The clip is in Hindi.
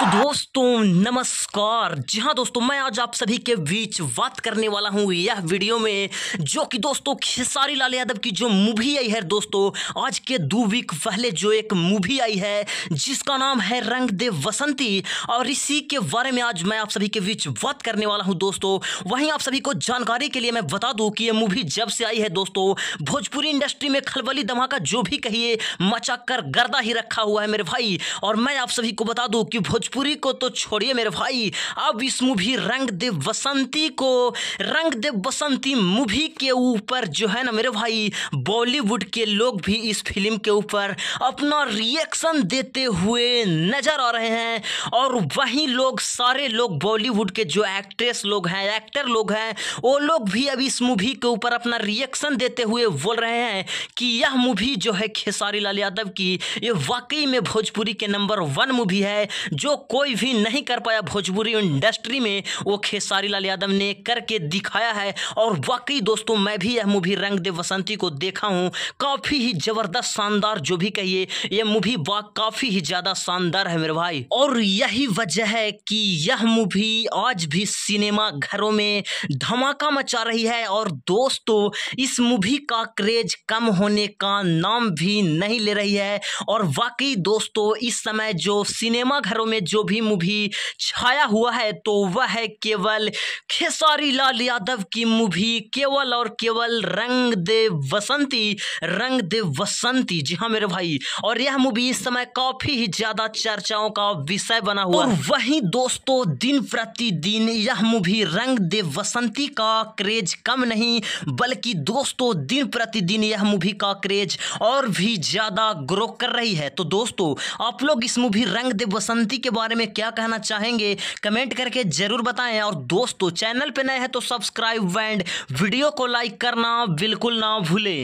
तो दोस्तों नमस्कार जी हाँ दोस्तों मैं आज आप सभी के बीच बात करने वाला हूँ यह वीडियो में जो कि दोस्तों खेसारी लाल यादव की जो मूवी आई है दोस्तों आज के दो वीक पहले जो एक मूवी आई है जिसका नाम है रंग दे वसंती और इसी के बारे में आज मैं आप सभी के बीच बात करने वाला हूँ दोस्तों वहीं आप सभी को जानकारी के लिए मैं बता दूँ कि ये मूवी जब से आई है दोस्तों भोजपुरी इंडस्ट्री में खलबली धमाका जो भी कहिए मचा कर गर्दा ही रखा हुआ है मेरे भाई और मैं आप सभी को बता दूँ कि भोज भोजपुरी को तो छोड़िए मेरे भाई अब इस मूवी रंग दे बसंती को रंग दे बसंती मूवी के ऊपर जो है ना मेरे भाई बॉलीवुड के लोग भी इस फिल्म के ऊपर अपना रिएक्शन देते हुए नज़र आ रहे हैं और वहीं लोग सारे लोग बॉलीवुड के जो एक्ट्रेस लोग हैं एक्टर लोग हैं वो लोग भी अब इस मूवी के ऊपर अपना रिएक्शन देते हुए बोल रहे हैं कि यह मूवी जो है खेसारी लाल यादव की ये वाकई में भोजपुरी के नंबर वन मूवी है जो कोई भी नहीं कर पाया भोजपुरी इंडस्ट्री में वो खेसारी लाल यादव ने करके दिखाया है और वाकई दोस्तों मैं भी यह मूवी रंग दे बसंती को देखा हूँ काफ़ी ही ज़बरदस्त शानदार जो भी कहिए यह मूवी काफ़ी ही ज़्यादा शानदार है मेरे भाई और यही वजह है कि यह मूवी आज भी सिनेमा घरों में धमाका मचा रही है और दोस्तों इस मूवी का क्रेज कम होने का नाम भी नहीं ले रही है और वाकई दोस्तों इस समय जो सिनेमा घरों में जो भी मूवी छाया हुआ है तो वह है केवल खेसारी लाल यादव की मूवी केवल और केवल रंग दे वसंती रंग दे वसंती जी हाँ मेरे भाई और यह मूवी इस समय काफी ही ज्यादा चर्चाओं का विषय बना हुआ और वहीं दोस्तों दिन प्रतिदिन यह मूवी रंग दे वसंती का क्रेज कम नहीं बल्कि दोस्तों दिन प्रतिदिन यह मूवी का क्रेज और भी ज्यादा ग्रो कर रही है तो दोस्तों आप लोग इस मूवी रंग दे वसंती के बारे में क्या कहना चाहेंगे कमेंट करके ज़रूर बताएं और दोस्तों चैनल पर नए हैं तो सब्सक्राइब एंड वीडियो को लाइक करना बिल्कुल ना भूलें